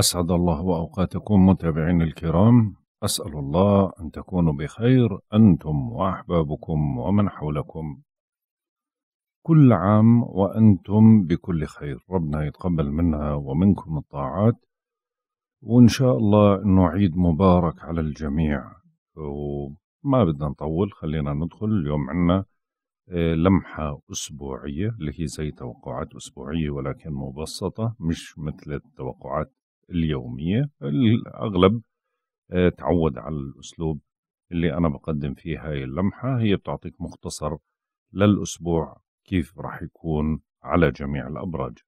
أسعد الله وأوقاتكم متابعين الكرام أسأل الله أن تكونوا بخير أنتم وأحبابكم ومن حولكم كل عام وأنتم بكل خير ربنا يتقبل منا ومنكم الطاعات وإن شاء الله أنه عيد مبارك على الجميع وما بدنا نطول خلينا ندخل اليوم عنا آه، لمحة أسبوعية اللي هي زي توقعات أسبوعية ولكن مبسطة مش مثل التوقعات اليومية الأغلب آه، تعود على الأسلوب اللي أنا بقدم فيه هاي اللمحة هي بتعطيك مختصر للأسبوع كيف راح يكون على جميع الأبراج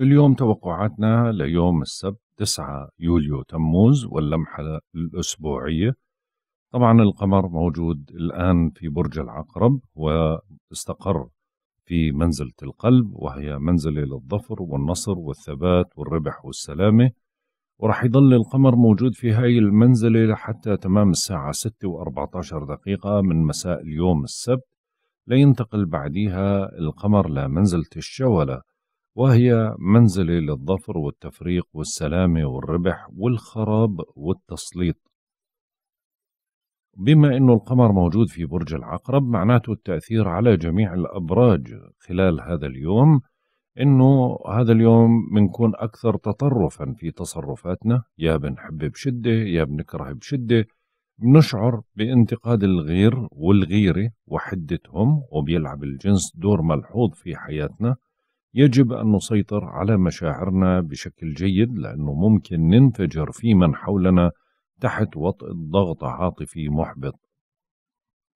اليوم توقعاتنا ليوم السبت 9 يوليو تموز واللمحة الأسبوعية طبعا القمر موجود الآن في برج العقرب واستقر في منزلة القلب وهي منزلة للظفر والنصر والثبات والربح والسلامة ورح يضل القمر موجود في هاي المنزلة لحتى تمام الساعة 6 و14 دقيقة من مساء اليوم السبت لينتقل بعديها القمر لمنزلة الشولة وهي منزلة للظفر والتفريق والسلامة والربح والخراب والتسليط بما أن القمر موجود في برج العقرب معناته التأثير على جميع الأبراج خلال هذا اليوم أنه هذا اليوم بنكون أكثر تطرفا في تصرفاتنا يا بنحب بشدة يا بنكره بشدة بنشعر بانتقاد الغير والغيرة وحدتهم وبيلعب الجنس دور ملحوظ في حياتنا يجب أن نسيطر على مشاعرنا بشكل جيد لأنه ممكن ننفجر في من حولنا تحت وطئ ضغط عاطفي محبط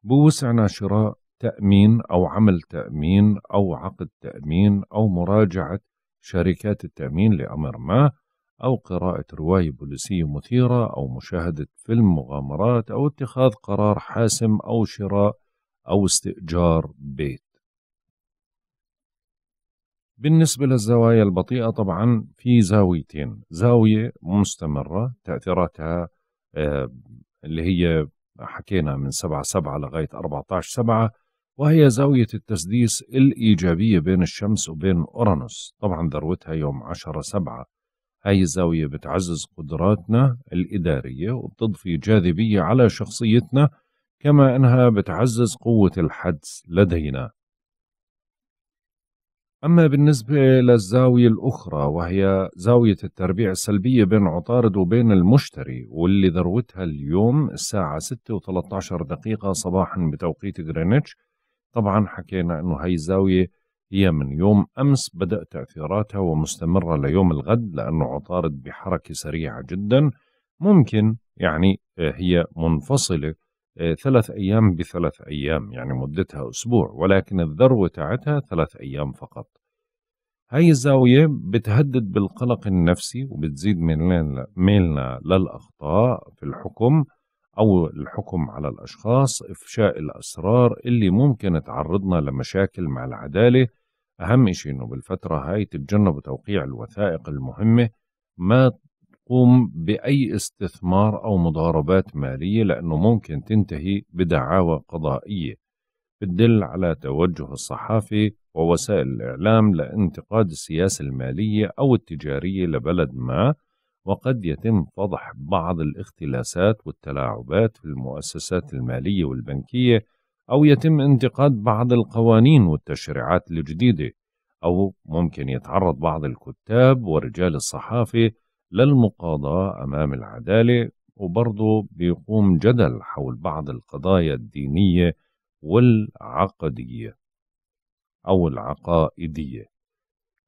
بوسعنا شراء تأمين أو عمل تأمين أو عقد تأمين أو مراجعة شركات التأمين لأمر ما أو قراءة رواية بوليسية مثيرة أو مشاهدة فيلم مغامرات أو اتخاذ قرار حاسم أو شراء أو استئجار بيت. بالنسبة للزوايا البطيئة طبعا في زاويتين، زاوية مستمرة تأثيراتها آه، اللي هي حكينا من 7 7 لغاية 14 7 وهي زاوية التسديس الإيجابية بين الشمس وبين أورانوس طبعا ذروتها يوم 10 7 هاي الزاوية بتعزز قدراتنا الإدارية وبتضفي جاذبية على شخصيتنا كما أنها بتعزز قوة الحدس لدينا أما بالنسبة للزاوية الأخرى وهي زاوية التربيع السلبية بين عطارد وبين المشتري واللي ذروتها اليوم الساعة 6 و 13 دقيقة صباحا بتوقيت غرينتش طبعا حكينا أنه هاي الزاوية هي من يوم أمس بدأ تأثيراتها ومستمرة ليوم الغد لأنه عطارد بحركة سريعة جدا ممكن يعني هي منفصلة آه، ثلاث أيام بثلاث أيام يعني مدتها أسبوع ولكن الذروة تاعتها ثلاث أيام فقط هاي الزاوية بتهدد بالقلق النفسي وبتزيد ميلنا للأخطاء في الحكم أو الحكم على الأشخاص إفشاء الأسرار اللي ممكن تعرضنا لمشاكل مع العدالة أهم شيء إنه بالفترة هاي تتجنبوا توقيع الوثائق المهمة ما تقوم بأي استثمار أو مضاربات مالية لأنه ممكن تنتهي بدعاوى قضائية بتدل على توجه الصحافي ووسائل الإعلام لانتقاد السياسة المالية أو التجارية لبلد ما وقد يتم فضح بعض الاختلاسات والتلاعبات في المؤسسات المالية والبنكية أو يتم انتقاد بعض القوانين والتشريعات الجديدة أو ممكن يتعرض بعض الكتاب ورجال الصحافة للمقاضاة أمام العدالة وبرضه بيقوم جدل حول بعض القضايا الدينية والعقدية أو العقائدية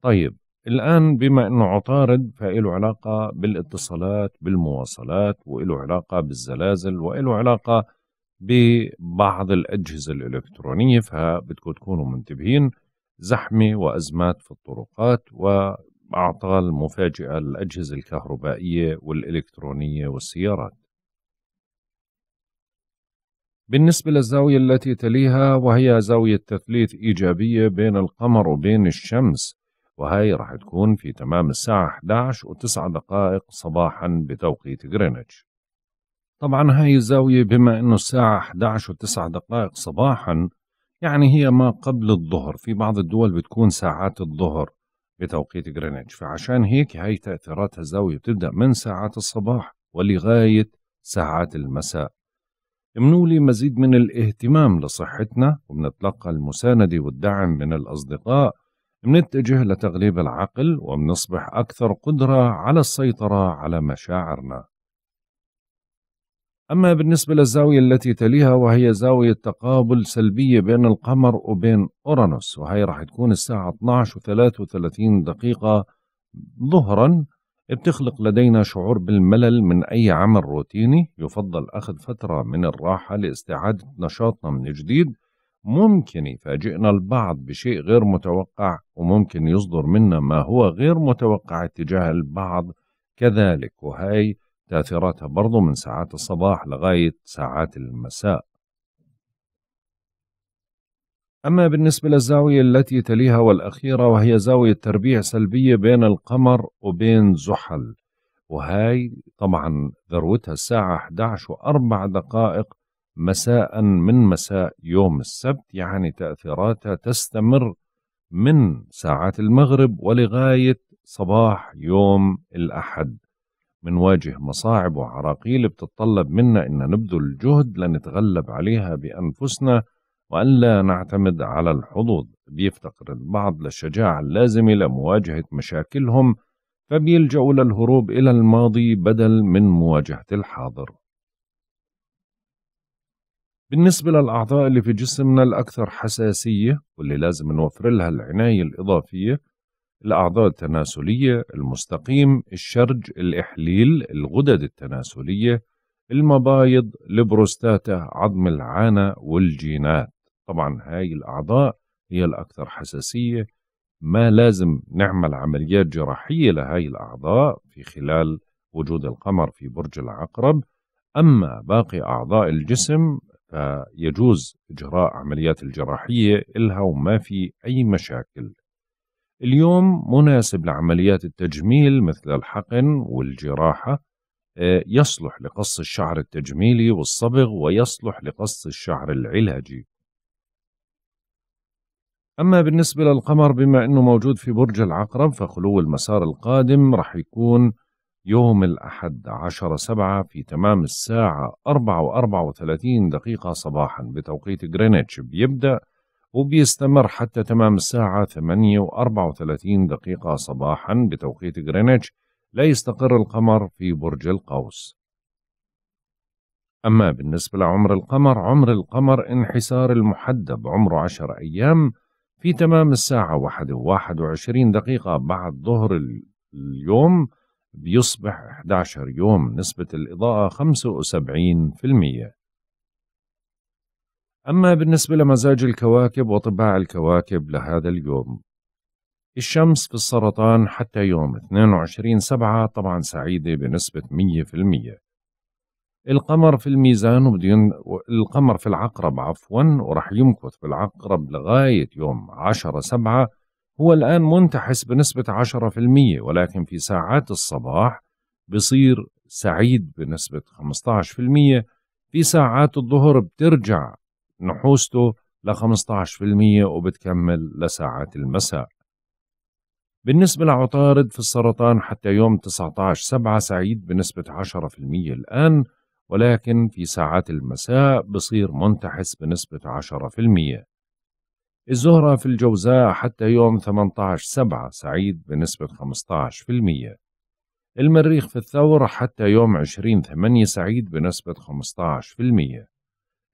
طيب الآن بما أنه عطارد فإله علاقة بالاتصالات بالمواصلات وإله علاقة بالزلازل وإله علاقة ببعض الأجهزة الإلكترونية فبدكم تكونوا منتبهين زحمة وأزمات في الطرقات أعطال مفاجئة للأجهزة الكهربائية والإلكترونية والسيارات بالنسبة للزاوية التي تليها وهي زاوية تثليث إيجابية بين القمر وبين الشمس وهي راح تكون في تمام الساعة 11 و9 دقائق صباحا بتوقيت غرينتش طبعا هاي الزاوية بما أنه الساعة 11 و9 دقائق صباحا يعني هي ما قبل الظهر في بعض الدول بتكون ساعات الظهر بتوقيت جرينتش فعشان هيك هاي تأثيراتها الزاوية بتبدأ من ساعات الصباح ولغاية ساعات المساء امنوا مزيد من الاهتمام لصحتنا وبنتلقى المساندة والدعم من الأصدقاء بنتجه لتغليب العقل وبنصبح أكثر قدرة على السيطرة على مشاعرنا أما بالنسبة للزاوية التي تليها وهي زاوية تقابل سلبية بين القمر وبين أورانوس وهي راح تكون الساعة 12 و 33 دقيقة ظهرا بتخلق لدينا شعور بالملل من أي عمل روتيني يفضل أخذ فترة من الراحة لاستعادة نشاطنا من جديد ممكن يفاجئنا البعض بشيء غير متوقع وممكن يصدر منا ما هو غير متوقع اتجاه البعض كذلك وهي تأثيراتها برضو من ساعات الصباح لغاية ساعات المساء أما بالنسبة للزاوية التي تليها والأخيرة وهي زاوية تربيع سلبية بين القمر وبين زحل وهاي طبعا ذروتها الساعة 11 وأربع دقائق مساء من مساء يوم السبت يعني تأثيراتها تستمر من ساعات المغرب ولغاية صباح يوم الأحد منواجه مصاعب وعراقيل بتتطلب منا ان نبذل جهد لنتغلب عليها بانفسنا وان لا نعتمد على الحظوظ بيفتقر البعض للشجاعه اللازمه لمواجهه مشاكلهم فبيلجأوا للهروب الى الماضي بدل من مواجهه الحاضر بالنسبة للأعضاء اللي في جسمنا الأكثر حساسية واللي لازم نوفر لها العناية الإضافية الأعضاء التناسلية المستقيم الشرج الإحليل الغدد التناسلية المبايض البروستاتا عظم العانة والجينات طبعا هاي الأعضاء هي الأكثر حساسية ما لازم نعمل عمليات جراحية لهاي الأعضاء في خلال وجود القمر في برج العقرب أما باقي أعضاء الجسم فيجوز إجراء عمليات الجراحية إلها وما في أي مشاكل اليوم مناسب لعمليات التجميل مثل الحقن والجراحة آه، يصلح لقص الشعر التجميلي والصبغ ويصلح لقص الشعر العلاجي أما بالنسبة للقمر بما أنه موجود في برج العقرب فخلو المسار القادم رح يكون يوم الأحد عشر سبعة في تمام الساعة أربعة وأربعة وثلاثين دقيقة صباحا بتوقيت غرينتش بيبدأ وبيستمر حتى تمام الساعة 834 دقيقة صباحا بتوقيت غرينتش لا يستقر القمر في برج القوس أما بالنسبة لعمر القمر عمر القمر انحسار المحدب عمره 10 أيام في تمام الساعة 1 21 دقيقة بعد ظهر اليوم بيصبح 11 يوم نسبة الإضاءة 75% أما بالنسبة لمزاج الكواكب وطباع الكواكب لهذا اليوم الشمس في السرطان حتى يوم 22 سبعة طبعا سعيدة بنسبة 100% القمر في الميزان وبدين القمر في العقرب عفوا ورح يمكث في العقرب لغاية يوم 10 سبعة هو الآن منتحس بنسبة 10% ولكن في ساعات الصباح بصير سعيد بنسبة 15% في ساعات الظهر بترجع نحوسته ل 15% وبتكمل لساعات المساء بالنسبة لعطارد في السرطان حتى يوم 19 سبعة سعيد بنسبة 10% الآن ولكن في ساعات المساء بصير منتحس بنسبة 10% الزهرة في الجوزاء حتى يوم 18 سبعة سعيد بنسبة 15% المريخ في الثور حتى يوم 20 8 سعيد بنسبة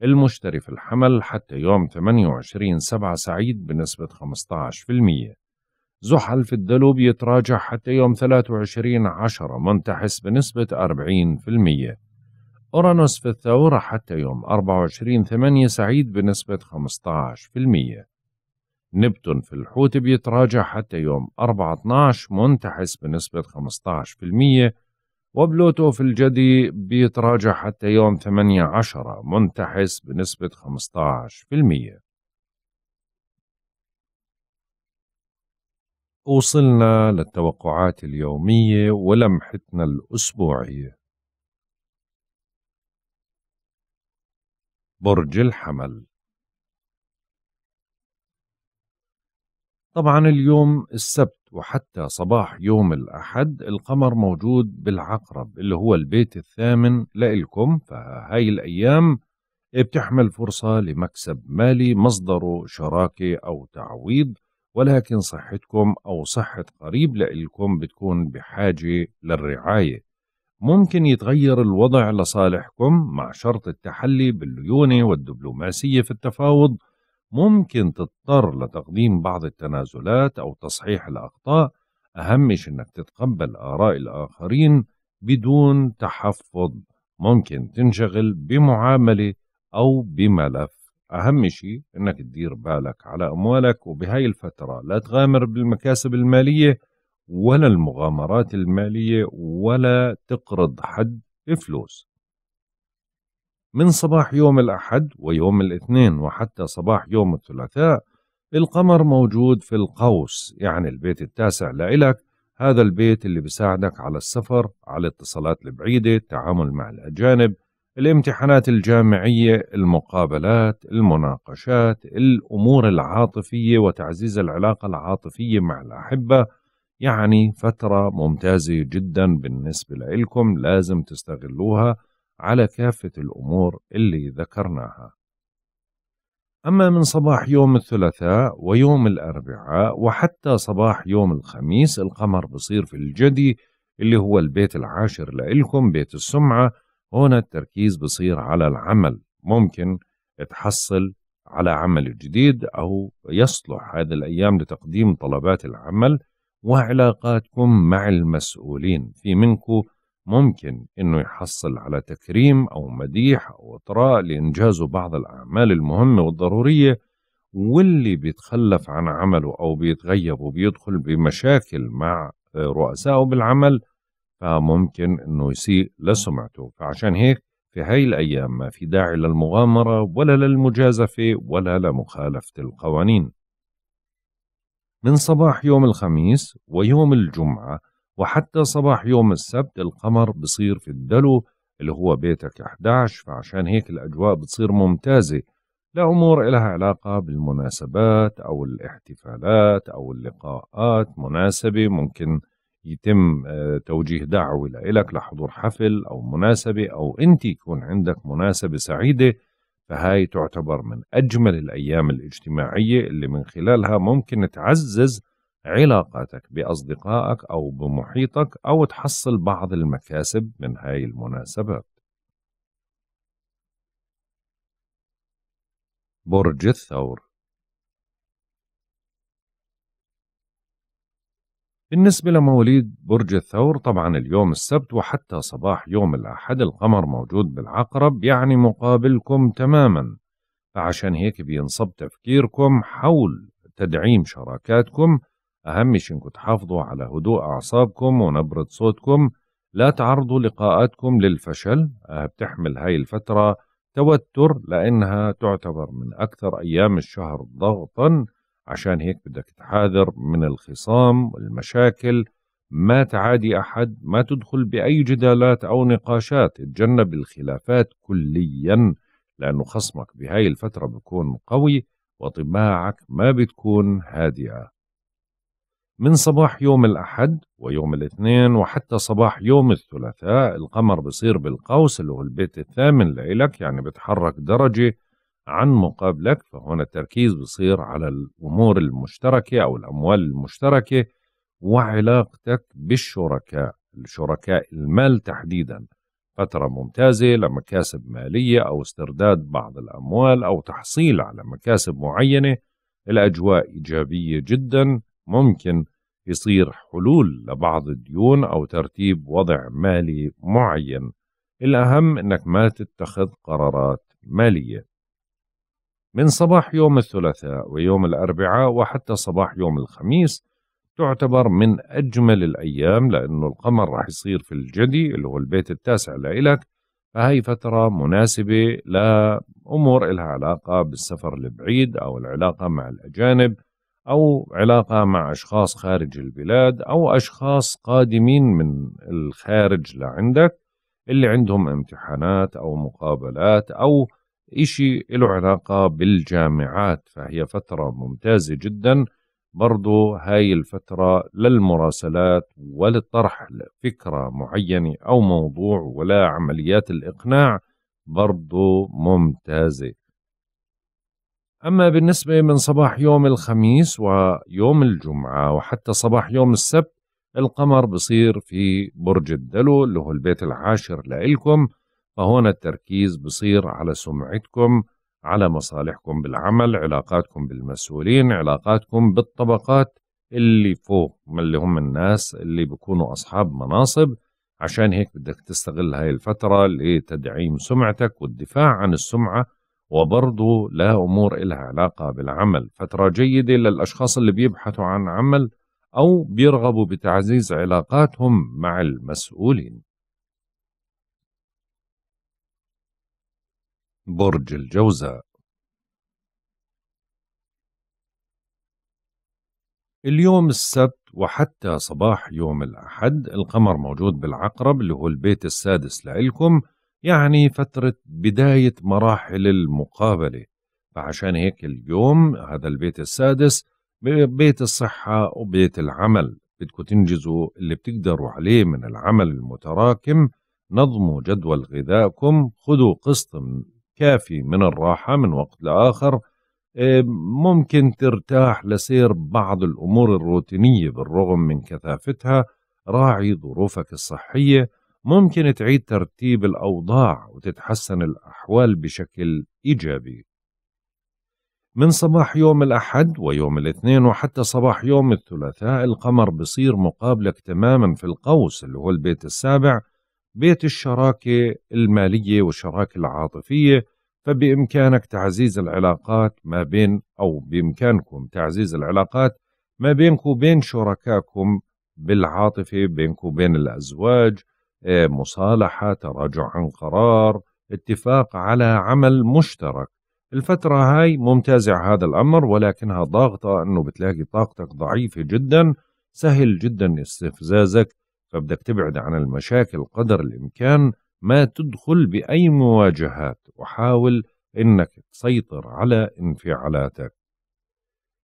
المشتري في الحمل حتى يوم 28 سبعة سعيد بنسبة 15% زحل في الدلو يتراجع حتى يوم 23 عشرة منتحس بنسبة 40% أورانوس في الثورة حتى يوم 24 ثمانية سعيد بنسبة 15% نبتون في الحوت بيتراجع حتى يوم 4 12 منتحس بنسبة 15% وبلوتو في الجدي بيتراجع حتى يوم 8 عشرة منتحس بنسبة 15% وصلنا للتوقعات اليومية ولمحتنا الأسبوعية برج الحمل طبعا اليوم السبت وحتى صباح يوم الأحد القمر موجود بالعقرب اللي هو البيت الثامن لإلكم فهاي الأيام بتحمل فرصة لمكسب مالي مصدره شراكة أو تعويض ولكن صحتكم أو صحة قريب لإلكم بتكون بحاجة للرعاية ممكن يتغير الوضع لصالحكم مع شرط التحلي بالليونة والدبلوماسية في التفاوض ممكن تضطر لتقديم بعض التنازلات أو تصحيح الأخطاء أهم إنك تتقبل آراء الآخرين بدون تحفظ ممكن تنشغل بمعاملة أو بملف أهم شيء إنك تدير بالك على أموالك وبهاي الفترة لا تغامر بالمكاسب المالية ولا المغامرات المالية ولا تقرض حد بفلوس من صباح يوم الأحد ويوم الاثنين وحتى صباح يوم الثلاثاء القمر موجود في القوس يعني البيت التاسع لإلك هذا البيت اللي بيساعدك على السفر على الاتصالات البعيدة التعامل مع الأجانب الامتحانات الجامعية المقابلات المناقشات الأمور العاطفية وتعزيز العلاقة العاطفية مع الأحبة يعني فترة ممتازة جدا بالنسبة لكم لازم تستغلوها على كافة الأمور اللي ذكرناها أما من صباح يوم الثلاثاء ويوم الأربعاء وحتى صباح يوم الخميس القمر بصير في الجدي اللي هو البيت العاشر لإلكم بيت السمعة هنا التركيز بصير على العمل ممكن تحصل على عمل جديد أو يصلح هذه الأيام لتقديم طلبات العمل وعلاقاتكم مع المسؤولين في منكم ممكن أنه يحصل على تكريم أو مديح أو إطراء لإنجازه بعض الأعمال المهمة والضرورية واللي بيتخلف عن عمله أو بيتغيب وبيدخل بمشاكل مع رؤسائه بالعمل فممكن أنه يسيء لسمعته فعشان هيك في هاي الأيام ما في داعي للمغامرة ولا للمجازفة ولا لمخالفة القوانين من صباح يوم الخميس ويوم الجمعة وحتى صباح يوم السبت القمر بصير في الدلو اللي هو بيتك 11 فعشان هيك الأجواء بتصير ممتازة لأمور إلها علاقة بالمناسبات أو الاحتفالات أو اللقاءات مناسبة ممكن يتم آه، توجيه دعوة لإلك لحضور حفل أو مناسبة أو أنت يكون عندك مناسبة سعيدة فهاي تعتبر من أجمل الأيام الاجتماعية اللي من خلالها ممكن تعزز علاقاتك بأصدقائك أو بمحيطك أو تحصل بعض المكاسب من هاي المناسبات برج الثور بالنسبة لمواليد برج الثور طبعا اليوم السبت وحتى صباح يوم الأحد القمر موجود بالعقرب يعني مقابلكم تماما فعشان هيك بينصب تفكيركم حول تدعيم شراكاتكم أهم شيء تحافظوا على هدوء أعصابكم ونبرة صوتكم لا تعرضوا لقاءاتكم للفشل آه، بتحمل هاي الفترة توتر لأنها تعتبر من أكثر أيام الشهر ضغطا عشان هيك بدك تحاذر من الخصام والمشاكل ما تعادي أحد ما تدخل بأي جدالات أو نقاشات اتجنب الخلافات كليا لأنه خصمك بهاي الفترة بيكون قوي وطباعك ما بتكون هادئة من صباح يوم الأحد ويوم الاثنين وحتى صباح يوم الثلاثاء القمر بصير بالقوس اللي هو البيت الثامن لإلك يعني بتحرك درجة عن مقابلك فهنا التركيز بصير على الأمور المشتركة أو الأموال المشتركة وعلاقتك بالشركاء الشركاء المال تحديدا فترة ممتازة لمكاسب مالية أو استرداد بعض الأموال أو تحصيل على مكاسب معينة الأجواء إيجابية جدا ممكن يصير حلول لبعض الديون أو ترتيب وضع مالي معين الأهم أنك ما تتخذ قرارات مالية من صباح يوم الثلاثاء ويوم الأربعاء وحتى صباح يوم الخميس تعتبر من أجمل الأيام لأنه القمر راح يصير في الجدي اللي هو البيت التاسع لإلك فهي فترة مناسبة لأمور لها علاقة بالسفر البعيد أو العلاقة مع الأجانب أو علاقة مع أشخاص خارج البلاد أو أشخاص قادمين من الخارج لعندك اللي عندهم امتحانات أو مقابلات أو إشي له علاقة بالجامعات فهي فترة ممتازة جدا برضو هاي الفترة للمراسلات ولطرح فكرة معينة أو موضوع ولا عمليات الإقناع برضو ممتازة أما بالنسبة من صباح يوم الخميس ويوم الجمعة وحتى صباح يوم السبت القمر بصير في برج الدلو اللي هو البيت العاشر لإلكم فهون التركيز بصير على سمعتكم على مصالحكم بالعمل علاقاتكم بالمسؤولين علاقاتكم بالطبقات اللي فوق اللي هم الناس اللي بيكونوا أصحاب مناصب عشان هيك بدك تستغل هاي الفترة لتدعيم سمعتك والدفاع عن السمعة وبرضه لها أمور إلها علاقة بالعمل فترة جيدة للأشخاص اللي بيبحثوا عن عمل أو بيرغبوا بتعزيز علاقاتهم مع المسؤولين برج الجوزاء اليوم السبت وحتى صباح يوم الأحد القمر موجود بالعقرب اللي هو البيت السادس لإلكم يعني فترة بداية مراحل المقابلة فعشان هيك اليوم هذا البيت السادس بيت الصحة وبيت العمل بدكم تنجزوا اللي بتقدروا عليه من العمل المتراكم نظموا جدول غذائكم خذوا قسط كافي من الراحة من وقت لآخر آه، ممكن ترتاح لسير بعض الأمور الروتينية بالرغم من كثافتها راعي ظروفك الصحية ممكن تعيد ترتيب الأوضاع وتتحسن الأحوال بشكل إيجابي من صباح يوم الأحد ويوم الاثنين وحتى صباح يوم الثلاثاء القمر بصير مقابلك تماما في القوس اللي هو البيت السابع بيت الشراكة المالية والشراكة العاطفية فبإمكانك تعزيز العلاقات ما بين أو بإمكانكم تعزيز العلاقات ما بينكم وبين شركائكم بالعاطفة بينكم وبين الأزواج مصالحه تراجع عن قرار اتفاق على عمل مشترك الفترة هاي ممتازة هذا الأمر ولكنها ضاغطة أنه بتلاقي طاقتك ضعيفة جدا سهل جدا استفزازك فبدك تبعد عن المشاكل قدر الإمكان ما تدخل بأي مواجهات وحاول أنك تسيطر على انفعالاتك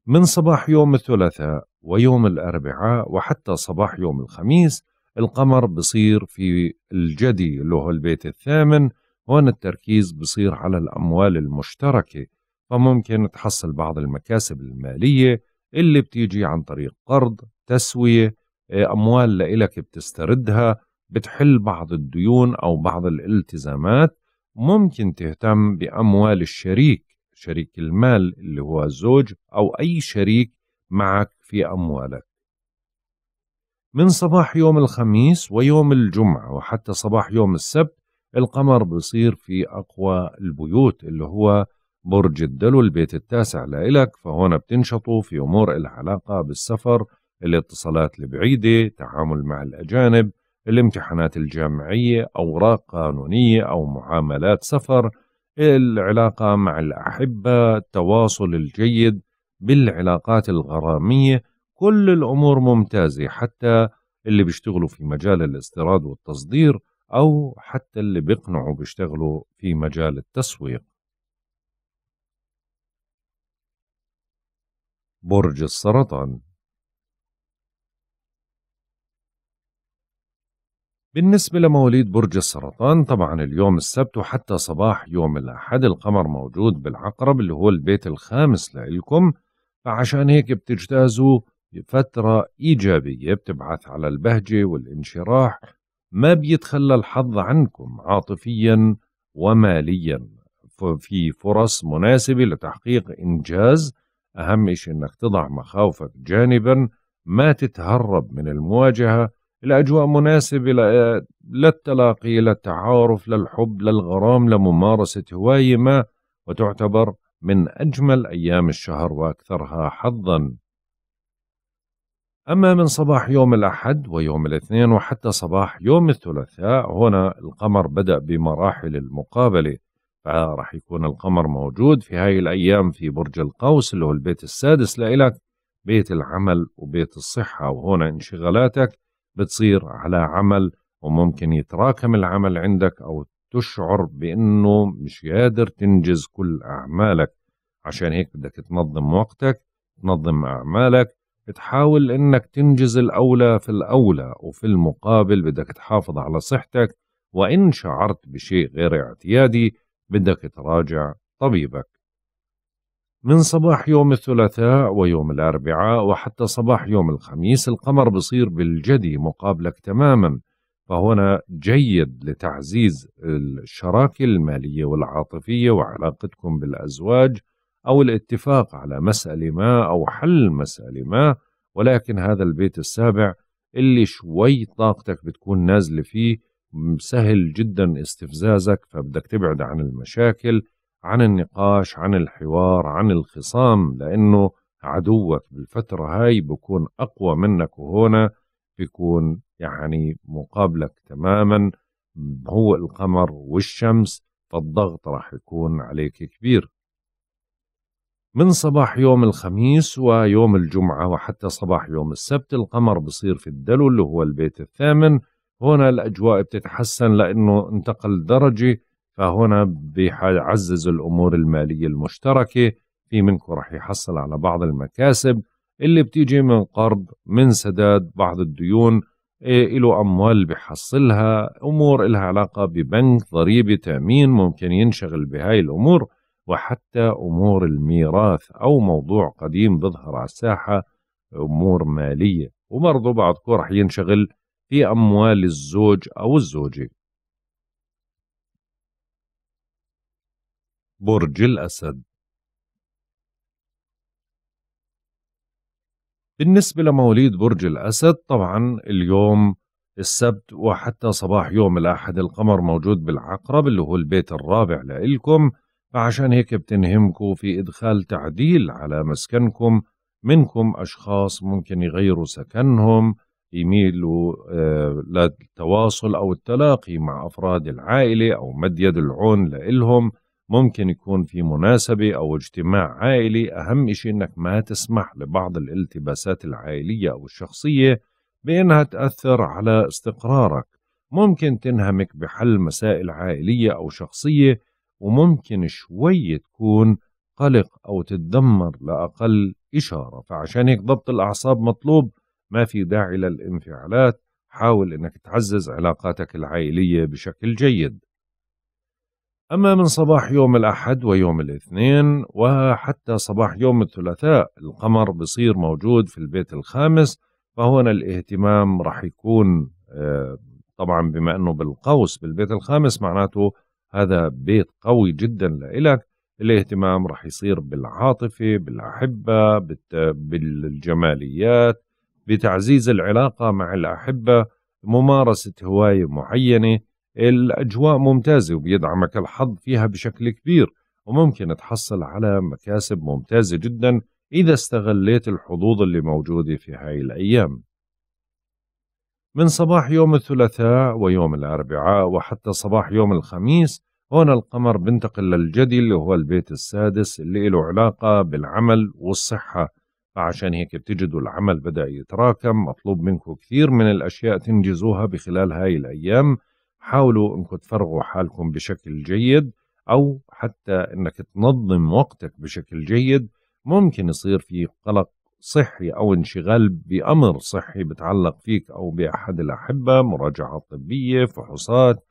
من صباح يوم الثلاثاء ويوم الأربعاء وحتى صباح يوم الخميس القمر بصير في الجدي اللي هو البيت الثامن هون التركيز بصير على الأموال المشتركة فممكن تحصل بعض المكاسب المالية اللي بتيجي عن طريق قرض تسوية آه، أموال لإلك بتستردها بتحل بعض الديون أو بعض الالتزامات ممكن تهتم بأموال الشريك شريك المال اللي هو الزوج أو أي شريك معك في أموالك من صباح يوم الخميس ويوم الجمعة وحتى صباح يوم السبت القمر بصير في أقوى البيوت اللي هو برج الدلو البيت التاسع لإلك فهون بتنشطوا في أمور العلاقة بالسفر الاتصالات البعيدة تعامل مع الأجانب الامتحانات الجامعية أوراق قانونية أو معاملات سفر العلاقة مع الأحبة التواصل الجيد بالعلاقات الغرامية كل الأمور ممتازة حتى اللي بيشتغلوا في مجال الاستيراد والتصدير أو حتى اللي بيقنعوا بيشتغلوا في مجال التسويق برج السرطان بالنسبة لمواليد برج السرطان طبعا اليوم السبت وحتى صباح يوم الأحد القمر موجود بالعقرب اللي هو البيت الخامس لإلكم فعشان هيك بتجتازوا فترة إيجابية بتبعث على البهجة والانشراح ما بيتخلى الحظ عنكم عاطفيا وماليا في فرص مناسبة لتحقيق إنجاز أهم شيء أنك تضع مخاوفك جانبا ما تتهرب من المواجهة الأجواء مناسبة للتلاقي للتعارف للحب للغرام لممارسة هواية ما وتعتبر من أجمل أيام الشهر وأكثرها حظا أما من صباح يوم الأحد ويوم الاثنين وحتى صباح يوم الثلاثاء هنا القمر بدأ بمراحل المقابلة فراح يكون القمر موجود في هاي الأيام في برج القوس اللي هو البيت السادس لإلك بيت العمل وبيت الصحة وهنا انشغالاتك بتصير على عمل وممكن يتراكم العمل عندك أو تشعر بأنه مش قادر تنجز كل أعمالك عشان هيك بدك تنظم وقتك تنظم أعمالك بتحاول انك تنجز الاولى في الاولى وفي المقابل بدك تحافظ على صحتك وان شعرت بشيء غير اعتيادي بدك تراجع طبيبك من صباح يوم الثلاثاء ويوم الاربعاء وحتى صباح يوم الخميس القمر بصير بالجدي مقابلك تماما فهنا جيد لتعزيز الشراكه الماليه والعاطفيه وعلاقتكم بالازواج أو الاتفاق على مسألة ما أو حل مسألة ما ولكن هذا البيت السابع اللي شوي طاقتك بتكون نازلة فيه سهل جدا استفزازك فبدك تبعد عن المشاكل عن النقاش عن الحوار عن الخصام لأنه عدوك بالفترة هاي بكون أقوى منك وهنا بيكون يعني مقابلك تماما هو القمر والشمس فالضغط راح يكون عليك كبير من صباح يوم الخميس ويوم الجمعة وحتى صباح يوم السبت القمر بصير في الدلو اللي هو البيت الثامن هنا الأجواء بتتحسن لأنه انتقل درجة فهنا بيعزز الأمور المالية المشتركة في منكم رح يحصل على بعض المكاسب اللي بتيجي من قرض من سداد بعض الديون إيه إلو أموال بحصلها أمور إلها علاقة ببنك ضريبة تأمين ممكن ينشغل بهاي الأمور وحتى أمور الميراث أو موضوع قديم بظهر على الساحة أمور مالية وبرضه بعضكم رح ينشغل في أموال الزوج أو الزوجة برج الأسد بالنسبة لمواليد برج الأسد طبعا اليوم السبت وحتى صباح يوم الأحد القمر موجود بالعقرب اللي هو البيت الرابع لإلكم فعشان هيك بتنهمكوا في إدخال تعديل على مسكنكم منكم أشخاص ممكن يغيروا سكنهم يميلوا آه، للتواصل أو التلاقي مع أفراد العائلة أو مد يد العون لإلهم ممكن يكون في مناسبة أو اجتماع عائلي أهم شيء أنك ما تسمح لبعض الالتباسات العائلية أو الشخصية بأنها تأثر على استقرارك ممكن تنهمك بحل مسائل عائلية أو شخصية وممكن شوي تكون قلق أو تتدمر لأقل إشارة فعشان هيك ضبط الأعصاب مطلوب ما في داعي للانفعالات حاول أنك تعزز علاقاتك العائلية بشكل جيد أما من صباح يوم الأحد ويوم الاثنين وحتى صباح يوم الثلاثاء القمر بصير موجود في البيت الخامس فهنا الاهتمام رح يكون آه، طبعا بما أنه بالقوس بالبيت الخامس معناته هذا بيت قوي جدا لإلك الاهتمام رح يصير بالعاطفة بالأحبة بالجماليات بتعزيز العلاقة مع الأحبة ممارسة هواية معينة الأجواء ممتازة وبيدعمك الحظ فيها بشكل كبير وممكن تحصل على مكاسب ممتازة جدا إذا استغليت الحظوظ اللي موجودة في هاي الأيام من صباح يوم الثلاثاء ويوم الأربعاء وحتى صباح يوم الخميس هون القمر بنتقل للجدي اللي هو البيت السادس اللي له علاقة بالعمل والصحة فعشان هيك بتجدوا العمل بدأ يتراكم مطلوب منكم كثير من الأشياء تنجزوها بخلال هاي الأيام حاولوا انكم تفرغوا حالكم بشكل جيد أو حتى انك تنظم وقتك بشكل جيد ممكن يصير في قلق صحي أو انشغال بأمر صحي بتعلق فيك أو بأحد الأحبة مراجعة طبية فحوصات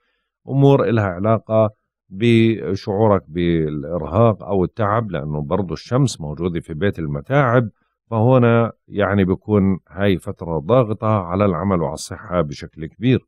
أمور إلها علاقة بشعورك بالإرهاق أو التعب لأنه برضو الشمس موجودة في بيت المتاعب فهنا يعني بكون هاي فترة ضاغطة على العمل وعلى الصحة بشكل كبير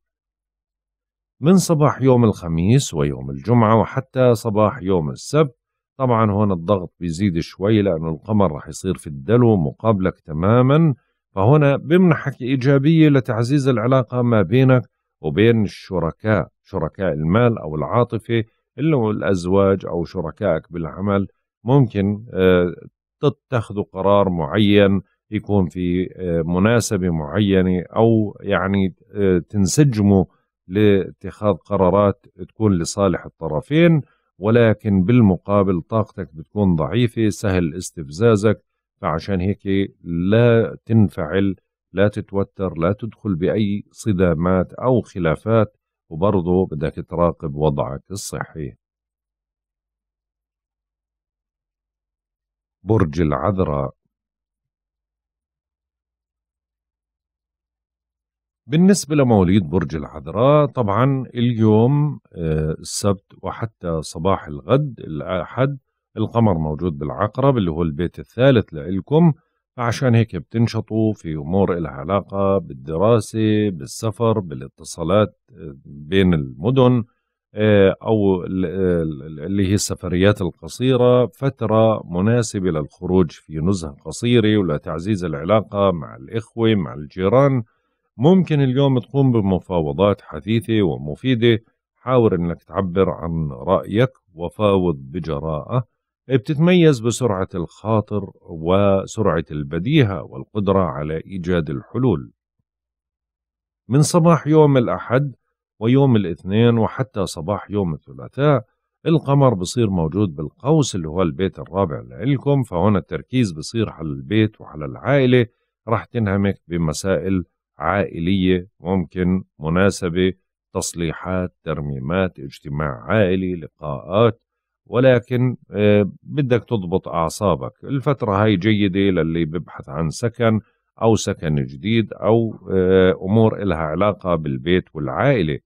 من صباح يوم الخميس ويوم الجمعة وحتى صباح يوم السبت طبعا هون الضغط بيزيد شوي لأنه القمر رح يصير في الدلو مقابلك تماما فهنا بمنحك إيجابية لتعزيز العلاقة ما بينك وبين الشركاء شركاء المال أو العاطفة اللي هو الأزواج أو شركائك بالعمل ممكن آه، تتخذوا قرار معين يكون في آه، مناسبة معينة أو يعني آه، تنسجموا لاتخاذ قرارات تكون لصالح الطرفين ولكن بالمقابل طاقتك بتكون ضعيفة سهل استفزازك فعشان هيك لا تنفعل لا تتوتر لا تدخل بأي صدامات أو خلافات وبرضه بدك تراقب وضعك الصحي برج العذراء بالنسبة لمواليد برج العذراء طبعا اليوم آه، السبت وحتى صباح الغد الأحد القمر موجود بالعقرب اللي هو البيت الثالث لإلكم فعشان هيك بتنشطوا في أمور لها علاقة بالدراسة بالسفر بالاتصالات آه، بين المدن آه، أو اللي هي السفريات القصيرة فترة مناسبة للخروج في نزهة قصيرة ولتعزيز العلاقة مع الإخوة مع الجيران ممكن اليوم تقوم بمفاوضات حثيثة ومفيدة حاول أنك تعبر عن رأيك وفاوض بجراءة بتتميز بسرعة الخاطر وسرعة البديهة والقدرة على إيجاد الحلول من صباح يوم الأحد ويوم الاثنين وحتى صباح يوم الثلاثاء القمر بصير موجود بالقوس اللي هو البيت الرابع لإلكم فهنا التركيز بصير على البيت وعلى العائلة راح تنهمك بمسائل عائلية ممكن مناسبة تصليحات ترميمات اجتماع عائلي لقاءات ولكن آه، بدك تضبط أعصابك الفترة هاي جيدة للي ببحث عن سكن أو سكن جديد أو آه، أمور إلها علاقة بالبيت والعائلة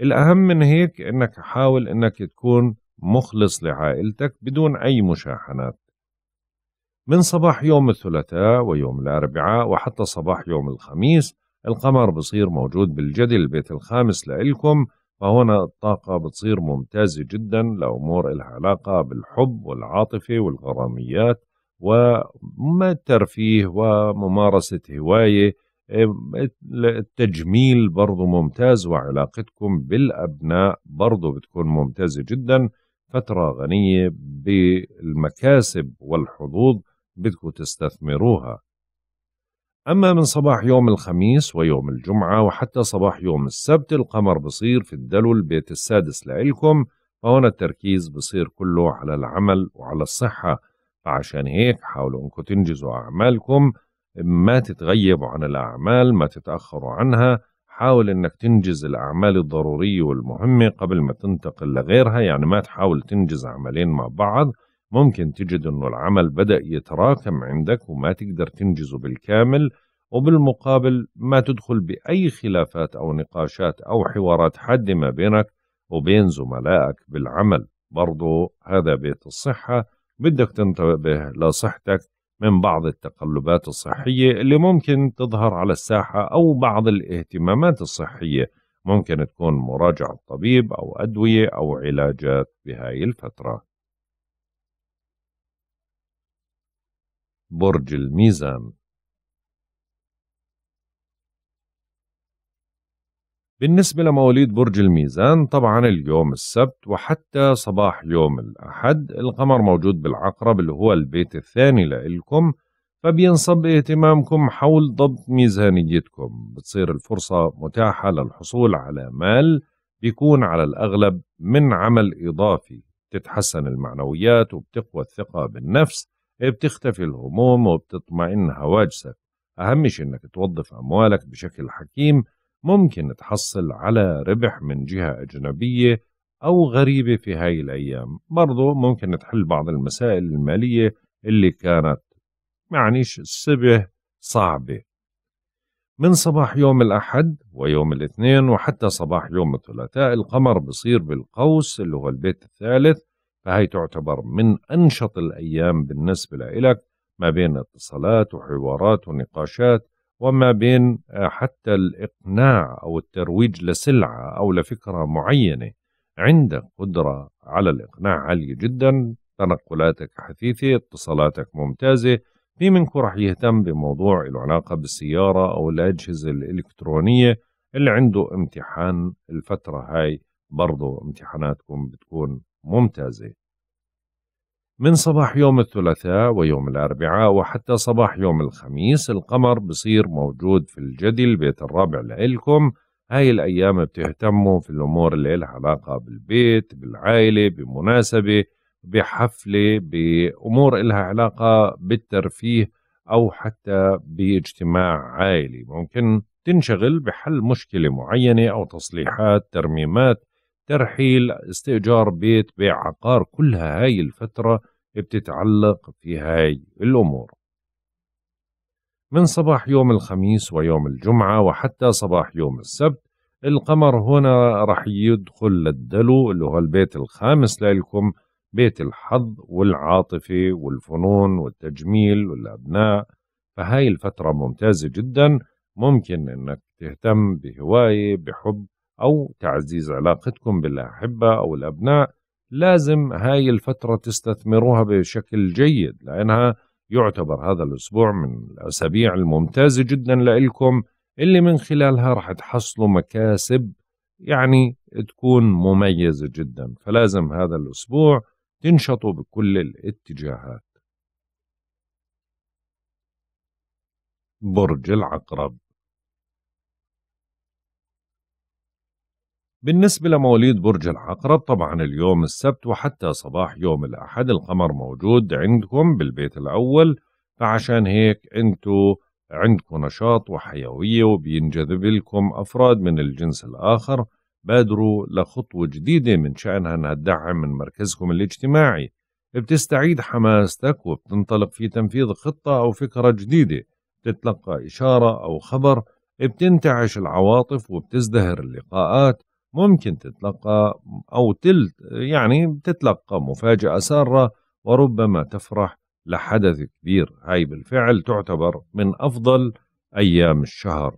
الأهم من هيك أنك حاول أنك تكون مخلص لعائلتك بدون أي مشاحنات من صباح يوم الثلاثاء ويوم الأربعاء وحتى صباح يوم الخميس القمر بصير موجود بالجدي البيت الخامس لإلكم فهنا الطاقة بتصير ممتازة جدا لأمور إلها علاقة بالحب والعاطفة والغراميات وما الترفيه وممارسة هواية التجميل برضو ممتاز وعلاقتكم بالأبناء برضو بتكون ممتازة جدا فترة غنية بالمكاسب والحظوظ بدكم تستثمروها أما من صباح يوم الخميس ويوم الجمعة وحتى صباح يوم السبت القمر بصير في الدلو البيت السادس لإلكم فهون التركيز بصير كله على العمل وعلى الصحة فعشان هيك حاولوا أنكم تنجزوا أعمالكم ما تتغيبوا عن الأعمال ما تتأخروا عنها حاول أنك تنجز الأعمال الضرورية والمهمة قبل ما تنتقل لغيرها يعني ما تحاول تنجز عملين مع بعض ممكن تجد أنه العمل بدأ يتراكم عندك وما تقدر تنجزه بالكامل وبالمقابل ما تدخل بأي خلافات أو نقاشات أو حوارات حادة ما بينك وبين زملائك بالعمل برضو هذا بيت الصحة بدك تنتبه لصحتك من بعض التقلبات الصحية اللي ممكن تظهر على الساحة أو بعض الاهتمامات الصحية ممكن تكون مراجعة طبيب أو أدوية أو علاجات بهاي الفترة برج الميزان بالنسبة لمواليد برج الميزان طبعا اليوم السبت وحتى صباح يوم الأحد القمر موجود بالعقرب اللي هو البيت الثاني لإلكم فبينصب اهتمامكم حول ضبط ميزانيتكم بتصير الفرصة متاحة للحصول على مال بيكون على الأغلب من عمل إضافي تتحسن المعنويات وبتقوى الثقة بالنفس إيه، بتختفي الهموم وبتطمئن هواجسك أهم شيء إنك توظف أموالك بشكل حكيم ممكن تحصل على ربح من جهة أجنبية أو غريبة في هاي الأيام برضو ممكن تحل بعض المسائل المالية اللي كانت معنيش السبه صعبة من صباح يوم الأحد ويوم الاثنين وحتى صباح يوم الثلاثاء القمر بصير بالقوس اللي هو البيت الثالث فهي تعتبر من أنشط الأيام بالنسبة لإلك ما بين اتصالات وحوارات ونقاشات وما بين آه، حتى الإقناع أو الترويج لسلعة أو لفكرة معينة عندك قدرة على الإقناع عالية جدا تنقلاتك حثيثة اتصالاتك ممتازة في منكم رح يهتم بموضوع له علاقة بالسيارة أو الأجهزة الإلكترونية اللي عنده امتحان الفترة هاي برضو امتحاناتكم بتكون ممتازة من صباح يوم الثلاثاء ويوم الأربعاء وحتى صباح يوم الخميس القمر بصير موجود في الجدي البيت الرابع لإلكم هاي الأيام بتهتموا في الأمور اللي لها علاقة بالبيت بالعائلة بمناسبة بحفلة بأمور إلها علاقة بالترفيه أو حتى باجتماع عائلي ممكن تنشغل بحل مشكلة معينة أو تصليحات ترميمات ترحيل استئجار بيت بيع عقار كلها هاي الفترة بتتعلق في هاي الأمور من صباح يوم الخميس ويوم الجمعة وحتى صباح يوم السبت القمر هنا رح يدخل للدلو اللي هو البيت الخامس لكم بيت الحظ والعاطفة والفنون والتجميل والأبناء فهاي الفترة ممتازة جدا ممكن أنك تهتم بهواية بحب أو تعزيز علاقتكم بالأحبة أو الأبناء لازم هاي الفترة تستثمروها بشكل جيد لأنها يعتبر هذا الأسبوع من الأسابيع الممتازة جدا لإلكم اللي من خلالها رح تحصلوا مكاسب يعني تكون مميزة جدا فلازم هذا الأسبوع تنشطوا بكل الاتجاهات برج العقرب بالنسبة لمواليد برج العقرب طبعا اليوم السبت وحتى صباح يوم الأحد القمر موجود عندكم بالبيت الأول فعشان هيك أنتوا عندكم نشاط وحيوية وبينجذب لكم أفراد من الجنس الآخر بادروا لخطوة جديدة من شأنها أنها تدعم من مركزكم الاجتماعي بتستعيد حماستك وبتنطلق في تنفيذ خطة أو فكرة جديدة بتتلقى إشارة أو خبر بتنتعش العواطف وبتزدهر اللقاءات ممكن تتلقى أو تل يعني تتلقى مفاجأة سارة وربما تفرح لحدث كبير هاي بالفعل تعتبر من أفضل أيام الشهر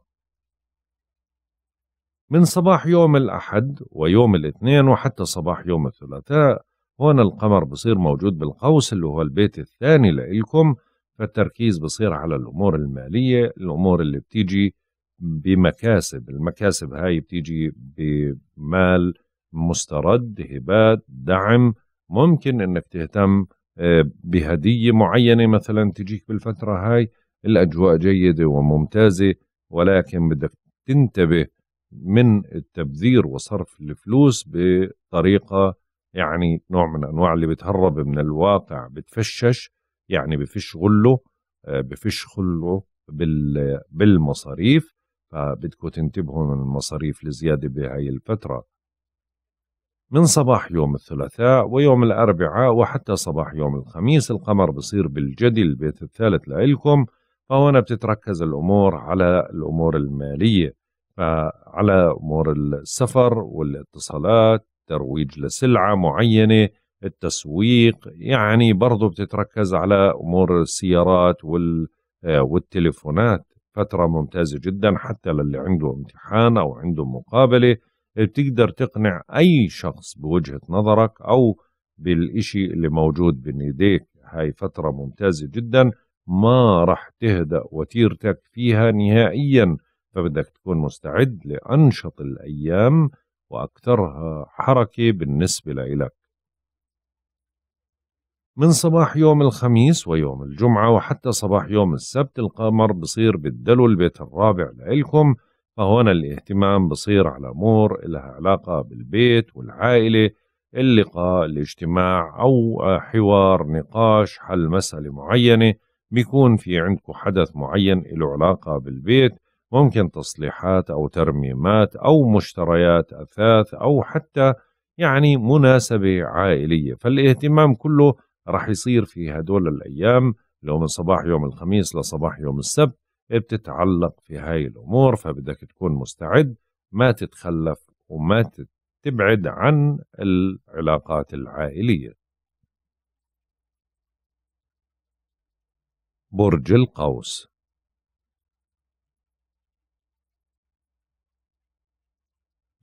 من صباح يوم الأحد ويوم الاثنين وحتى صباح يوم الثلاثاء هون القمر بصير موجود بالقوس اللي هو البيت الثاني لإلكم فالتركيز بصير على الأمور المالية الأمور اللي بتيجي بمكاسب المكاسب هاي بتيجي بمال مسترد هبات دعم ممكن انك تهتم آه، بهدية معينة مثلا تجيك بالفترة هاي الأجواء جيدة وممتازة ولكن بدك تنتبه من التبذير وصرف الفلوس بطريقة يعني نوع من أنواع اللي بتهرب من الواقع بتفشش يعني بفش غله آه، بفش خله بالمصاريف فبدكم تنتبهوا من المصاريف الزيادة بهاي الفترة من صباح يوم الثلاثاء ويوم الأربعاء وحتى صباح يوم الخميس القمر بصير بالجدي البيت الثالث لإلكم فهنا بتتركز الأمور على الأمور المالية فعلى أمور السفر والاتصالات ترويج لسلعة معينة التسويق يعني برضو بتتركز على أمور السيارات آه، والتليفونات فترة ممتازة جدا حتى للي عنده امتحان أو عنده مقابلة بتقدر تقنع أي شخص بوجهة نظرك أو بالإشي اللي موجود بين يديك هاي فترة ممتازة جدا ما رح تهدأ وتيرتك فيها نهائيا فبدك تكون مستعد لأنشط الأيام وأكثرها حركة بالنسبة لإلك من صباح يوم الخميس ويوم الجمعة وحتى صباح يوم السبت القمر بصير بالدلو البيت الرابع لإلكم فهون الاهتمام بصير على أمور لها علاقة بالبيت والعائلة اللقاء الاجتماع أو حوار نقاش حل مسألة معينة بيكون في عندكم حدث معين له علاقة بالبيت ممكن تصليحات أو ترميمات أو مشتريات أثاث أو حتى يعني مناسبة عائلية فالاهتمام كله راح يصير في هدول الأيام لو من صباح يوم الخميس لصباح يوم السبت بتتعلق في هاي الأمور فبدك تكون مستعد ما تتخلف وما تبعد عن العلاقات العائلية برج القوس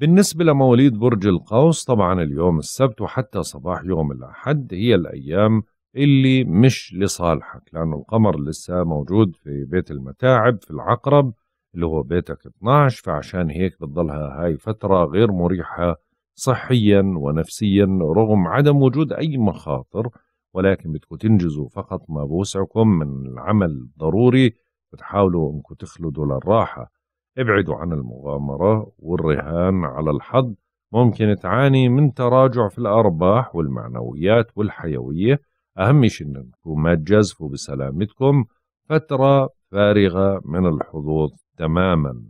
بالنسبة لمواليد برج القوس طبعا اليوم السبت وحتى صباح يوم الأحد هي الأيام اللي مش لصالحك لأنه القمر لسه موجود في بيت المتاعب في العقرب اللي هو بيتك 12 فعشان هيك بتضلها هاي فترة غير مريحة صحيا ونفسيا رغم عدم وجود أي مخاطر ولكن بدكم تنجزوا فقط ما بوسعكم من العمل الضروري بتحاولوا انكم تخلدوا للراحة ابعدوا عن المغامرة والرهان على الحظ ممكن تعاني من تراجع في الأرباح والمعنويات والحيوية أهم شيء أنكم ما تجازفوا بسلامتكم فترة فارغة من الحظوظ تماما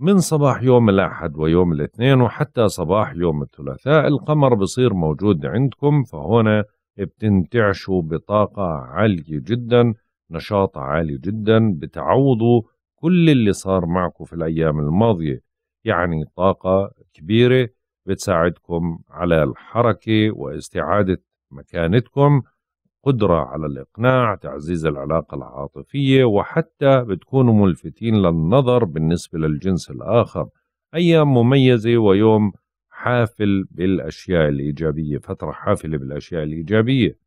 من صباح يوم الأحد ويوم الاثنين وحتى صباح يوم الثلاثاء القمر بصير موجود عندكم فهنا بتنتعشوا بطاقة عالية جدا نشاط عالي جدا بتعوضوا كل اللي صار معكم في الأيام الماضية يعني طاقة كبيرة بتساعدكم على الحركة واستعادة مكانتكم قدرة على الإقناع تعزيز العلاقة العاطفية وحتى بتكونوا ملفتين للنظر بالنسبة للجنس الآخر أيام مميزة ويوم حافل بالأشياء الإيجابية فترة حافلة بالأشياء الإيجابية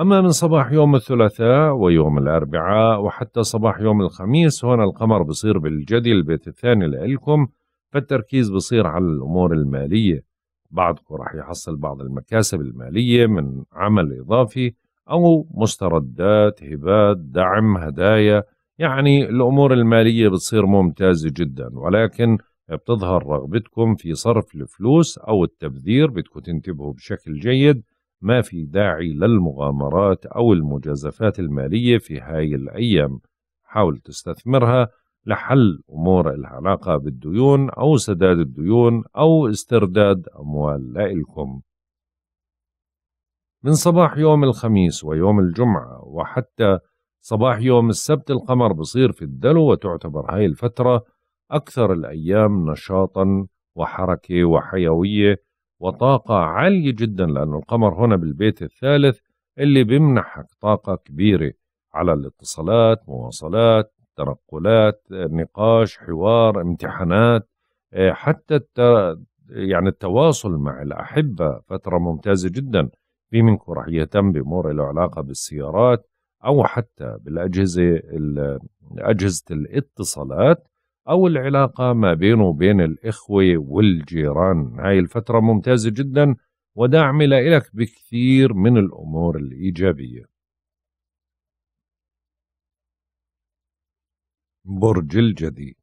أما من صباح يوم الثلاثاء ويوم الأربعاء وحتى صباح يوم الخميس هنا القمر بصير بالجدي البيت الثاني لإلكم فالتركيز بصير على الأمور المالية بعضكم راح يحصل بعض المكاسب المالية من عمل إضافي أو مستردات هبات دعم هدايا يعني الأمور المالية بتصير ممتازة جدا ولكن بتظهر رغبتكم في صرف الفلوس أو التبذير بدكم تنتبهوا بشكل جيد ما في داعي للمغامرات أو المجازفات المالية في هاي الأيام حاول تستثمرها لحل أمور العلاقة بالديون أو سداد الديون أو استرداد أموال لإلكم من صباح يوم الخميس ويوم الجمعة وحتى صباح يوم السبت القمر بصير في الدلو وتعتبر هاي الفترة أكثر الأيام نشاطا وحركة وحيوية وطاقة عالية جدا لأنه القمر هنا بالبيت الثالث اللي بيمنحك طاقة كبيرة على الاتصالات مواصلات تنقلات نقاش حوار امتحانات آه، حتى يعني التواصل مع الأحبة فترة ممتازة جدا في منكم رح يهتم بأمور له علاقة بالسيارات أو حتى بالأجهزة أجهزة الاتصالات أو العلاقة ما بينه وبين الإخوة والجيران هاي الفترة ممتازة جدا وداعمة لإلك بكثير من الأمور الإيجابية برج الجدي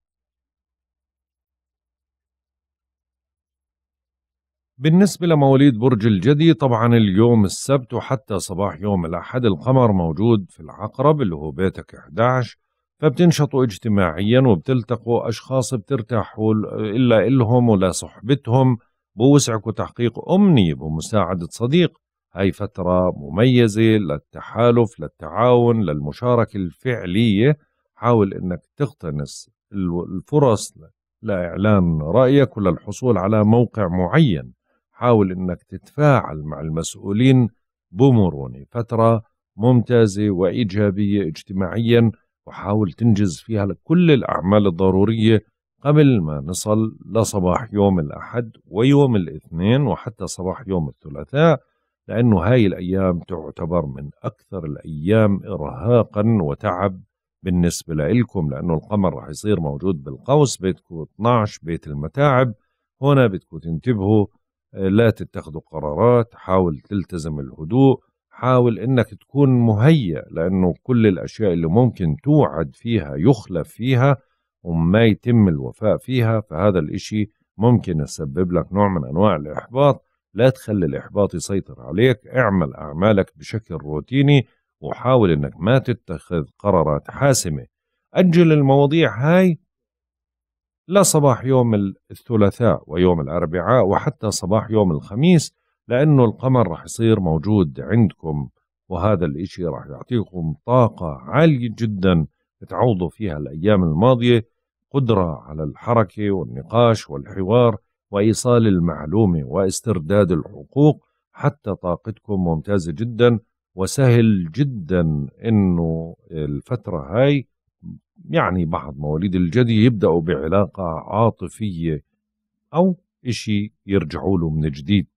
بالنسبة لمواليد برج الجدي طبعا اليوم السبت وحتى صباح يوم الأحد القمر موجود في العقرب اللي هو بيتك 11 فبتنشطوا اجتماعيا وبتلتقوا اشخاص بترتاحوا الا الهم ولا صحبتهم بوسعكم تحقيق امنيه بمساعده صديق هاي فترة مميزة للتحالف للتعاون للمشاركة الفعلية حاول انك تقتنص الفرص لإعلان رأيك وللحصول على موقع معين حاول انك تتفاعل مع المسؤولين بمرونة فترة ممتازة وإيجابية اجتماعيا وحاول تنجز فيها كل الأعمال الضرورية قبل ما نصل لصباح يوم الأحد ويوم الاثنين وحتى صباح يوم الثلاثاء لأنه هاي الأيام تعتبر من أكثر الأيام إرهاقا وتعب بالنسبة لإلكم لأنه القمر رح يصير موجود بالقوس بيتكو 12 بيت المتاعب هنا بدكم تنتبهوا آه، لا تتخذوا قرارات حاول تلتزم الهدوء حاول انك تكون مهيأ لانه كل الاشياء اللي ممكن توعد فيها يخلف فيها وما يتم الوفاء فيها فهذا الاشي ممكن يسبب لك نوع من انواع الاحباط لا تخلي الاحباط يسيطر عليك اعمل اعمالك بشكل روتيني وحاول انك ما تتخذ قرارات حاسمه اجل المواضيع هاي لصباح يوم الثلاثاء ويوم الاربعاء وحتى صباح يوم الخميس لأنه القمر رح يصير موجود عندكم وهذا الإشي رح يعطيكم طاقة عالية جدا تعوضوا فيها الأيام الماضية قدرة على الحركة والنقاش والحوار وإيصال المعلومة واسترداد الحقوق حتى طاقتكم ممتازة جدا وسهل جدا انه الفترة هاي يعني بعض مواليد الجدي يبدأوا بعلاقة عاطفية او اشي يرجعوا له من جديد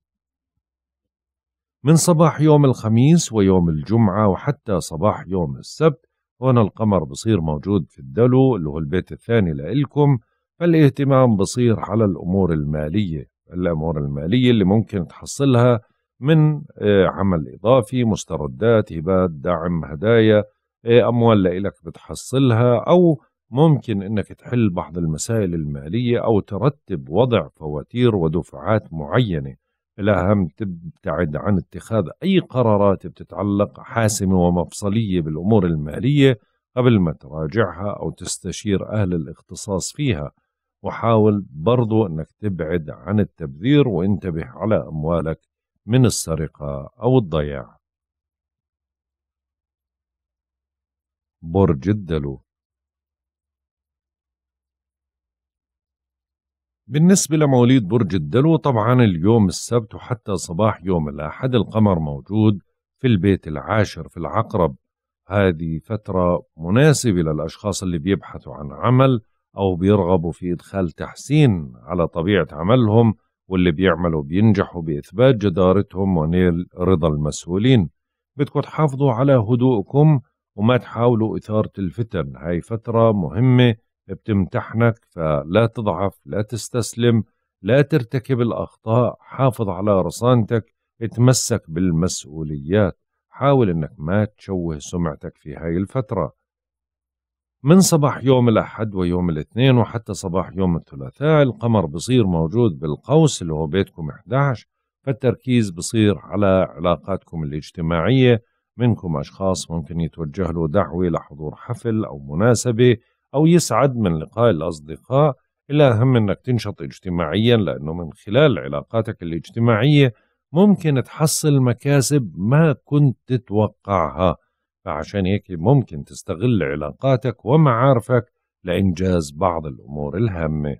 من صباح يوم الخميس ويوم الجمعة وحتى صباح يوم السبت هون القمر بصير موجود في الدلو اللي هو البيت الثاني لإلكم فالاهتمام بصير على الأمور المالية الأمور المالية اللي ممكن تحصلها من آه، عمل إضافي مستردات هبات دعم هدايا آه، أموال لإلك بتحصلها أو ممكن أنك تحل بعض المسائل المالية أو ترتب وضع فواتير ودفعات معينة الأهم تبتعد عن اتخاذ أي قرارات بتتعلق حاسمة ومفصلية بالأمور المالية قبل ما تراجعها أو تستشير أهل الاختصاص فيها وحاول برضو أنك تبعد عن التبذير وانتبه على أموالك من السرقة أو الضياع برج الدلو بالنسبة لمواليد برج الدلو طبعا اليوم السبت وحتى صباح يوم الأحد القمر موجود في البيت العاشر في العقرب هذه فترة مناسبة للأشخاص اللي بيبحثوا عن عمل أو بيرغبوا في إدخال تحسين على طبيعة عملهم واللي بيعملوا بينجحوا بإثبات جدارتهم ونيل رضا المسؤولين بدكم تحافظوا على هدوءكم وما تحاولوا إثارة الفتن هاي فترة مهمة بتمتحنك فلا تضعف لا تستسلم لا ترتكب الأخطاء حافظ على رصانتك اتمسك بالمسؤوليات حاول أنك ما تشوه سمعتك في هاي الفترة من صباح يوم الأحد ويوم الاثنين وحتى صباح يوم الثلاثاء القمر بصير موجود بالقوس اللي هو بيتكم 11 فالتركيز بصير على علاقاتكم الاجتماعية منكم أشخاص ممكن يتوجه له دعوة لحضور حفل أو مناسبة أو يسعد من لقاء الأصدقاء الأهم أنك تنشط اجتماعيا لأنه من خلال علاقاتك الاجتماعية ممكن تحصل مكاسب ما كنت تتوقعها فعشان هيك ممكن تستغل علاقاتك ومعارفك لإنجاز بعض الأمور الهامة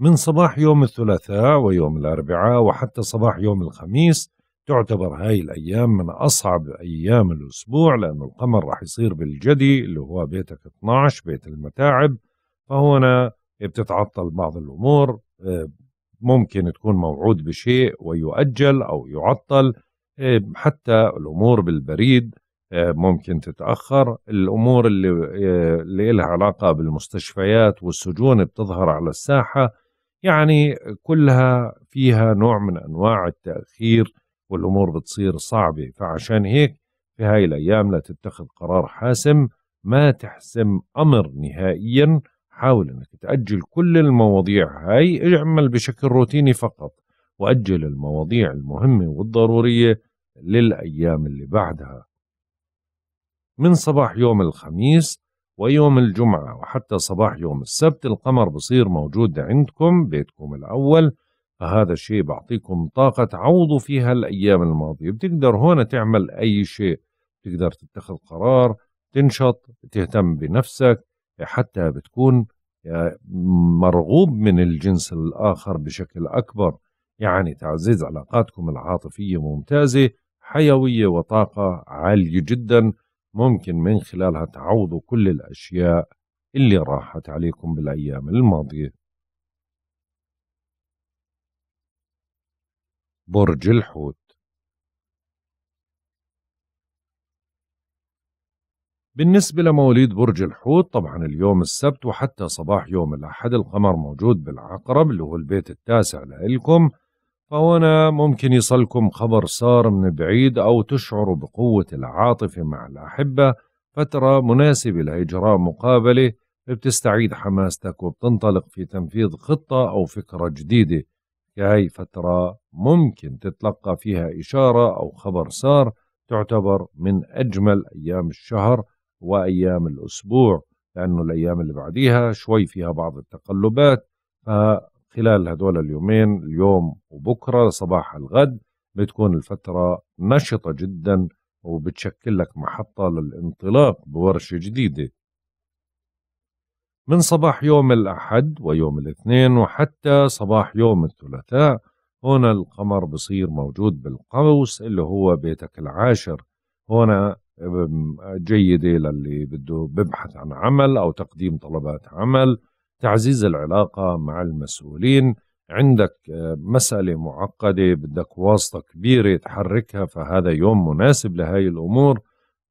من صباح يوم الثلاثاء ويوم الأربعاء وحتى صباح يوم الخميس تعتبر هاي الأيام من أصعب أيام الأسبوع لأنه القمر راح يصير بالجدي اللي هو بيتك 12 بيت المتاعب فهنا بتتعطل بعض الأمور آه، ممكن تكون موعود بشيء ويؤجل أو يعطل آه، حتى الأمور بالبريد آه، ممكن تتأخر الأمور اللي, اللي لها علاقة بالمستشفيات والسجون بتظهر على الساحة يعني كلها فيها نوع من أنواع التأخير والأمور بتصير صعبة فعشان هيك في هاي الأيام لا تتخذ قرار حاسم ما تحسم أمر نهائيا حاول أنك تأجل كل المواضيع هاي اعمل بشكل روتيني فقط وأجل المواضيع المهمة والضرورية للأيام اللي بعدها من صباح يوم الخميس ويوم الجمعة وحتى صباح يوم السبت القمر بصير موجود عندكم بيتكم الأول هذا الشيء بعطيكم طاقة تعوضوا فيها الأيام الماضية بتقدر هون تعمل أي شيء بتقدر تتخذ قرار تنشط تهتم بنفسك حتى بتكون آه، مرغوب من الجنس الآخر بشكل أكبر يعني تعزيز علاقاتكم العاطفية ممتازة حيوية وطاقة عالية جدا ممكن من خلالها تعوضوا كل الأشياء اللي راحت عليكم بالأيام الماضية برج الحوت بالنسبة لمواليد برج الحوت طبعا اليوم السبت وحتى صباح يوم الأحد القمر موجود بالعقرب اللي هو البيت التاسع لإلكم فهنا ممكن يصلكم خبر صار من بعيد أو تشعروا بقوة العاطفة مع الأحبة فترة مناسبة لإجراء مقابلة بتستعيد حماستك وبتنطلق في تنفيذ خطة أو فكرة جديدة هاي فترة ممكن تتلقى فيها إشارة أو خبر سار تعتبر من أجمل أيام الشهر وأيام الأسبوع لأنه الأيام اللي بعديها شوي فيها بعض التقلبات فخلال هدول اليومين اليوم وبكرة صباح الغد بتكون الفترة نشطة جدا وبتشكل لك محطة للانطلاق بورشة جديدة من صباح يوم الأحد ويوم الاثنين وحتى صباح يوم الثلاثاء هنا القمر بصير موجود بالقوس اللي هو بيتك العاشر هنا جيدة للي بده ببحث عن عمل أو تقديم طلبات عمل تعزيز العلاقة مع المسؤولين عندك أه، مسألة معقدة بدك واسطة كبيرة تحركها فهذا يوم مناسب لهذه الأمور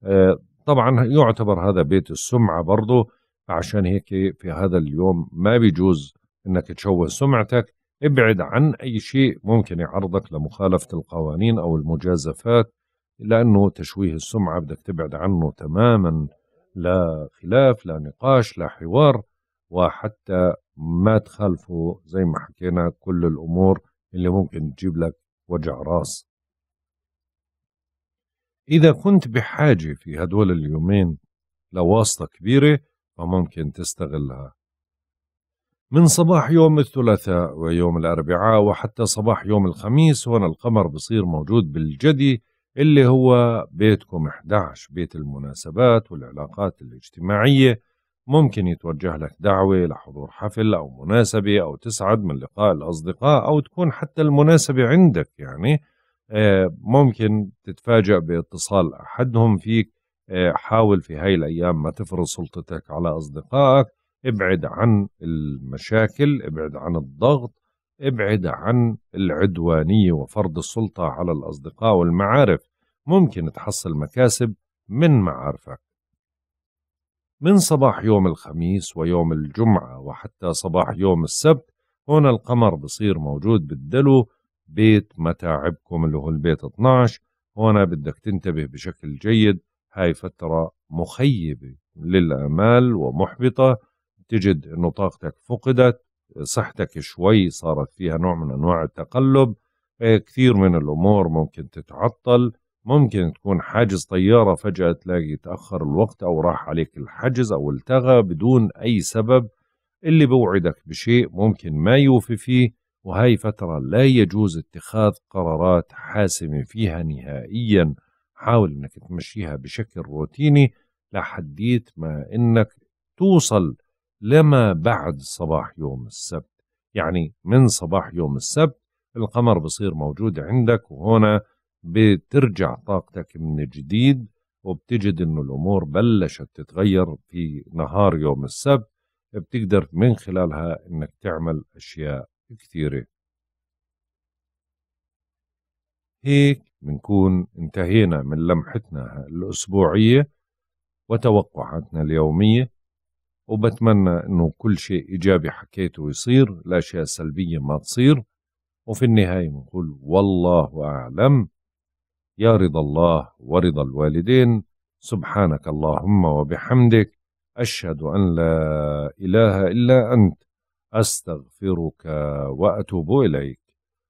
أه، طبعا يعتبر هذا بيت السمعة برضه عشان هيك في هذا اليوم ما بيجوز انك تشوه سمعتك ابعد عن اي شيء ممكن يعرضك لمخالفه القوانين او المجازفات لانه تشويه السمعه بدك تبعد عنه تماما لا خلاف لا نقاش لا حوار وحتى ما تخالفه زي ما حكينا كل الامور اللي ممكن تجيب لك وجع راس اذا كنت بحاجه في هدول اليومين لواسطه كبيره فممكن تستغلها من صباح يوم الثلاثاء ويوم الأربعاء وحتى صباح يوم الخميس هون القمر بصير موجود بالجدي اللي هو بيتكم 11 بيت المناسبات والعلاقات الاجتماعية ممكن يتوجه لك دعوة لحضور حفل أو مناسبة أو تسعد من لقاء الأصدقاء أو تكون حتى المناسبة عندك يعني آه، ممكن تتفاجأ باتصال أحدهم فيك آه، حاول في هاي الأيام ما تفرض سلطتك على أصدقائك ابعد عن المشاكل ابعد عن الضغط ابعد عن العدوانية وفرض السلطة على الأصدقاء والمعارف ممكن تحصل مكاسب من معارفك من صباح يوم الخميس ويوم الجمعة وحتى صباح يوم السبت هون القمر بصير موجود بالدلو بيت متاعبكم اللي هو البيت 12 هون بدك تنتبه بشكل جيد هاي فترة مخيبة للآمال ومحبطة تجد أن طاقتك فقدت صحتك شوي صارت فيها نوع من أنواع التقلب إيه، كثير من الأمور ممكن تتعطل ممكن تكون حاجز طيارة فجأة تلاقي تأخر الوقت أو راح عليك الحجز أو التغى بدون أي سبب اللي بوعدك بشيء ممكن ما يوفي فيه وهي فترة لا يجوز اتخاذ قرارات حاسمة فيها نهائياً حاول انك تمشيها بشكل روتيني لحديت ما انك توصل لما بعد صباح يوم السبت يعني من صباح يوم السبت القمر بصير موجود عندك وهنا بترجع طاقتك من جديد وبتجد انه الامور بلشت تتغير في نهار يوم السبت بتقدر من خلالها انك تعمل اشياء كثيره هيك بنكون انتهينا من لمحتنا الأسبوعية وتوقعاتنا اليومية وبتمنى أنه كل شيء إيجابي حكيته يصير لا سلبية ما تصير وفي النهاية بنقول والله أعلم يا رضا الله ورضا الوالدين سبحانك اللهم وبحمدك أشهد أن لا إله إلا أنت أستغفرك وأتوب إليك